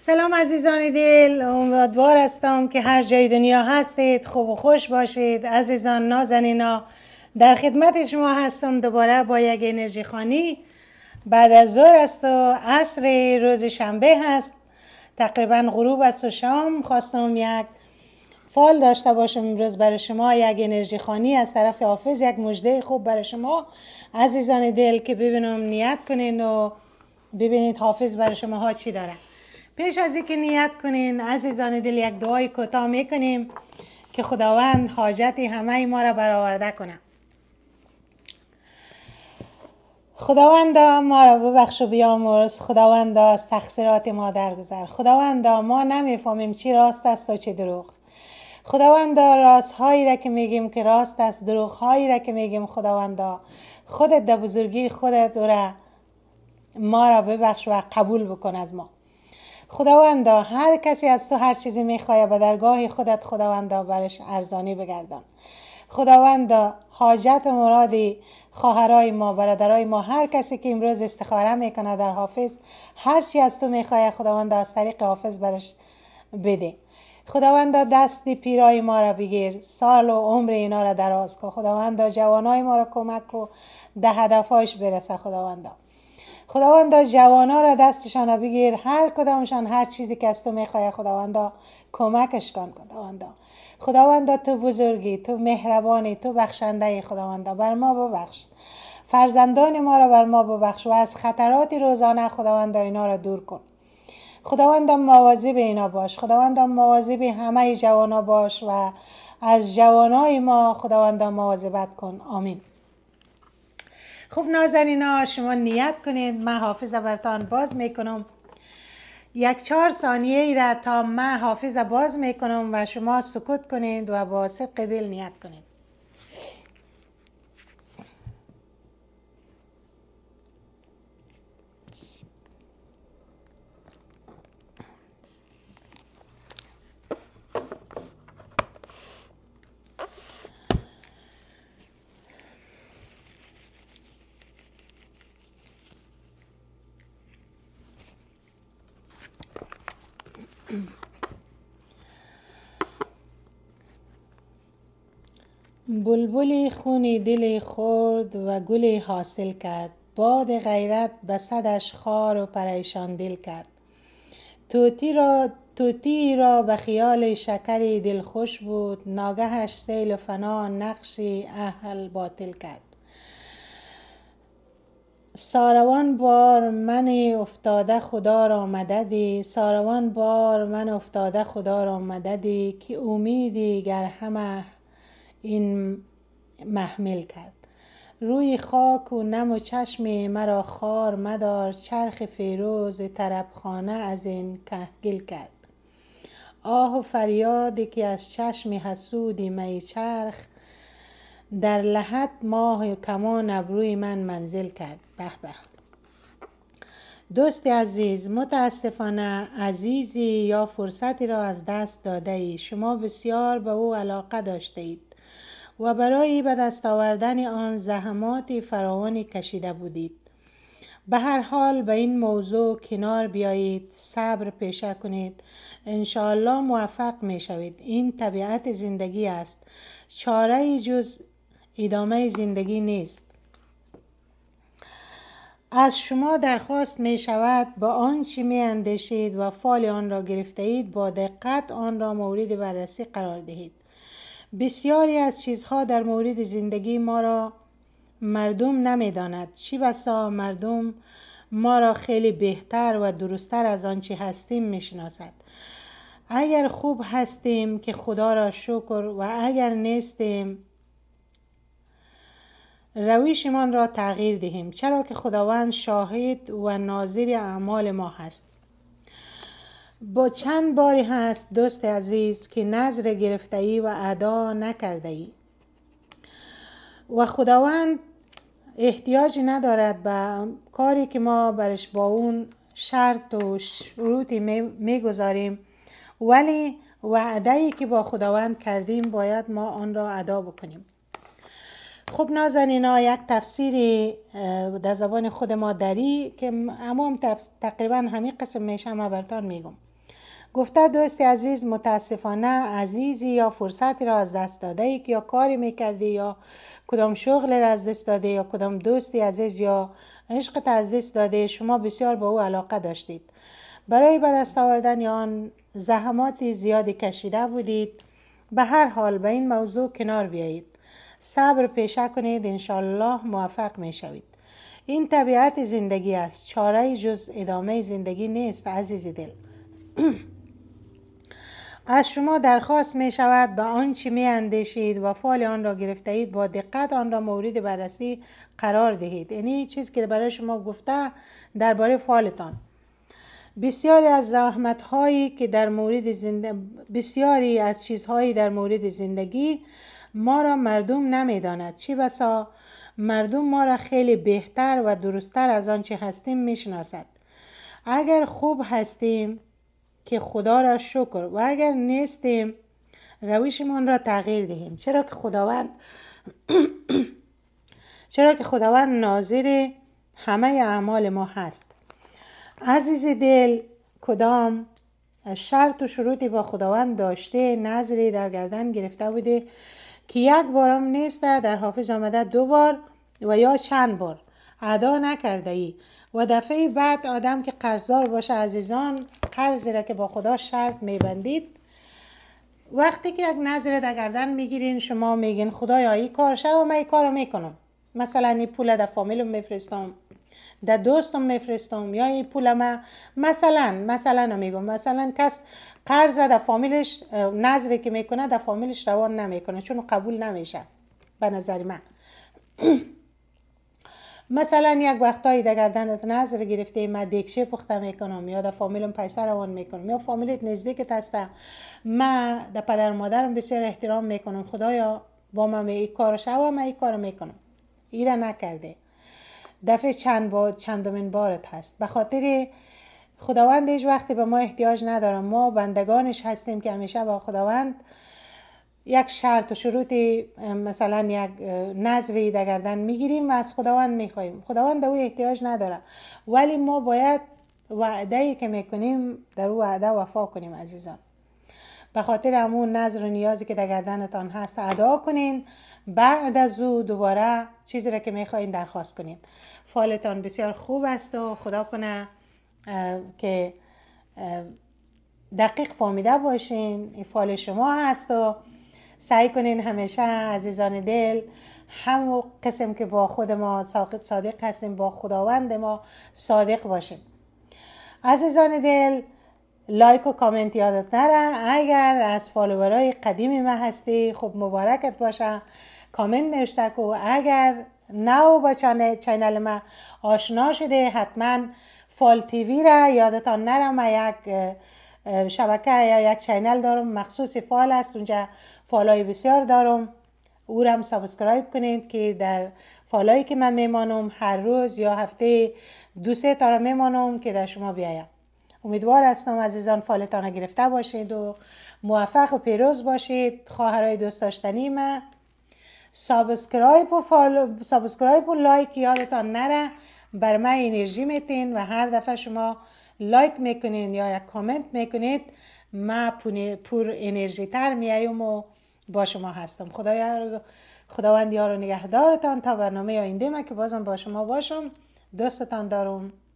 سلام عزیزان دل امیدوار هستم که هر جای دنیا هستید خوب و خوش باشید عزیزان نازنینا در خدمت شما هستم دوباره با یک انرژی خانی بعد از ظهر است و عصر روز شنبه هست تقریبا غروب است و شام خواستم یک فال داشته باشم امروز برای شما یک انرژی خانی از طرف حافظ یک مژده خوب برای شما عزیزان دل که ببینم نیت کنین و ببینید حافظ برای شما ها چی داره پیش از اینکه نیت کنین عزیزان دل یک دعای کوتاه میکنیم که خداوند حاجت همه ما را برآورده کنه خداوند ما را ببخش و بیامرز خداوندا از تقصیرات ما درگذر خداوندا ما نمیفهمیم چی راست است و چی دروغ خداوندا هایی را که میگیم که راست است دروغ هایی را که میگیم خداوندا خودت در بزرگی خودت را ما را ببخش و قبول بکن از ما خداوندا هر کسی از تو هر چیزی میخواه به درگاه خودت خداوندا برش ارزانی بگردان خداوندا حاجت مرادی خواهرای ما برادرای ما هر کسی که امروز استخاره میکنه در حافظ هر چی از تو میخوای خداوندا از طریق حافظ برش بده خداوندا دست پیرای ما را بگیر سال و عمر اینا را دراز کن خداوندا جوانای ما را کمک کن ده هدفاش برسه خداوندا خداوندا جوانا را دستشان را بگیر هر کدامشان هر چیزی که از تو میخواه خداوندا کمکش کن خداوندا خداوندا تو بزرگی تو مهربانی تو بخشنده خداوندا بر ما ببخش فرزندان ما را بر ما ببخش و از خطرات روزانه خداوندا اینا را دور کن خداوندا مواظب اینا باش خداوندا مواظب همه جوانا باش و از جوانای ما خداوندا مواظبت کن آمین خب نازنین ها شما نیت کنید من حافظ برتان باز میکنم یک چهار ثانیه ای را تا من حافظ باز میکنم و شما سکوت کنید و با صدق دل نیت کنید بلبلی خونی دل خورد و گلی حاصل کرد باد غیرت به خار و پریشان دل کرد توتی را توتی را به خیال شکر خوش بود ناگهش سیل و فنا نقشی اهل باطل کرد ساروان بار من افتاده خدا را مددی ساروان بار من افتاده خدا را مددی که امیدی گر همه این محمل کرد روی خاک و نم و چشم مرا خار مدار چرخ فیروز طربخانه از این کهگل کرد آه و فریادی که از چشم حسودی می چرخ در لحد ماه کمان ابروی من منزل کرد به به دوست عزیز متاسفانه عزیزی یا فرصتی را از دست داده ای شما بسیار به او علاقه داشته اید و برای به دست آوردن آن زحمات فراوانی کشیده بودید به هر حال به این موضوع کنار بیایید صبر پیشه کنید انشاءالله موفق می شوید این طبیعت زندگی است چاره جز ادامه زندگی نیست از شما درخواست می شود با آنچه می اندشید و فال آن را گرفته اید با دقت آن را مورد بررسی قرار دهید بسیاری از چیزها در مورد زندگی ما را مردم نمی داند چی بسا مردم ما را خیلی بهتر و درستتر از آنچه هستیم می شناسد اگر خوب هستیم که خدا را شکر و اگر نیستیم رویشمان را تغییر دهیم چرا که خداوند شاهد و ناظر اعمال ما هست با چند باری هست دوست عزیز که نظر گرفته ای و ادا نکرده ای و خداوند احتیاجی ندارد به کاری که ما برش با اون شرط و شروطی میگذاریم ولی وعده ای که با خداوند کردیم باید ما آن را ادا بکنیم خب نازنینا یک تفسیری در زبان خود ما داری که اما تقریبا همین قسم میشه ما برتان میگم گفته دوست عزیز متاسفانه عزیزی یا فرصتی را از دست داده ای یا کاری میکردی یا کدام شغل را از دست داده یا کدام دوستی عزیز یا عشق از دست داده شما بسیار با او علاقه داشتید برای به دست آوردن یا آن زحمات زیادی کشیده بودید به هر حال به این موضوع کنار بیایید صبر پیشه کنید انشالله موفق می شوید این طبیعت زندگی است چاره جز ادامه زندگی نیست عزیز دل از شما درخواست می شود به آنچه می اندیشید و فال آن را گرفته اید با دقت آن را مورد بررسی قرار دهید یعنی چیزی که برای شما گفته درباره فعالتان بسیاری از زحمت هایی که در مورد زند... بسیاری از چیزهایی در مورد زندگی ما را مردم نمیداند چی بسا مردم ما را خیلی بهتر و درستتر از آنچه هستیم میشناسد اگر خوب هستیم که خدا را شکر و اگر نیستیم رویشمان را تغییر دهیم چرا که خداوند چرا که خداوند ناظر همه اعمال ما هست عزیز دل کدام شرط و شروطی با خداوند داشته نظری در گردن گرفته بوده که یک بارم نیسته در حافظ آمده دو بار و یا چند بار ادا نکرده ای و دفعه بعد آدم که قرضدار باشه عزیزان قرضی را که با خدا شرط میبندید وقتی که یک نظر در گردن میگیرین شما میگین خدایا ای کار شد و من این کار میکنم مثلا این پول در فامیل میفرستم در دوستم میفرستم یا این ما مثلا مثلا میگم مثلا کس قرض در فامیلش نظری که میکنه در فامیلش روان نمیکنه چون قبول نمیشه به نظر من مثلا یک وقتایی در گردنت نظر گرفته ما دکشه پخته میکنم یا در فامیلم پیسه روان میکنم یا فامیلت نزدیکت هستم ما در پدر مادرم بسیار احترام میکنم خدایا با من این کار شو من این کار میکنم ایره نکرده دفعه چند با چندمین بارت هست به خاطر هیچ وقتی به ما احتیاج ندارم ما بندگانش هستیم که همیشه با خداوند یک شرط و شروطی مثلا یک نظری در گردن میگیریم و از خداوند میخواییم خداوند در او احتیاج نداره ولی ما باید وعده که میکنیم در او وعده وفا کنیم عزیزان به خاطر همون نظر و نیازی که در گردنتان هست ادا کنین بعد از او دوباره چیزی را که میخواین درخواست کنین فالتان بسیار خوب است و خدا کنه که دقیق فامیده باشین این فال شما هست و سعی کنین همیشه عزیزان دل همو قسم که با خود ما صادق هستیم با خداوند ما صادق باشیم عزیزان دل لایک و کامنت یادت نره اگر از فالوورای قدیمی ما هستی خب مبارکت باشه کامنت نوشته کو اگر نو با چینل ما آشنا شده حتما فال تیوی را یادتان نرم یک شبکه یا یک چینل دارم مخصوص فال است اونجا های بسیار دارم او را هم سابسکرایب کنید که در فالایی که من میمانم هر روز یا هفته دو سه تا را میمانم که در شما بیایم امیدوار هستم عزیزان فالتان را گرفته باشید و موفق و پیروز باشید خواهرای دوست داشتنی من سابسکرایب و, فالو... سابسکرایب و لایک یادتان نره بر من انرژی میتین و هر دفعه شما لایک میکنین یا یک کامنت میکنید ما پور انرژی تر میایم و با شما هستم خدایا خداوند یار و نگهدارتان تا برنامه آینده ما که بازم با شما باشم دوستتان دارم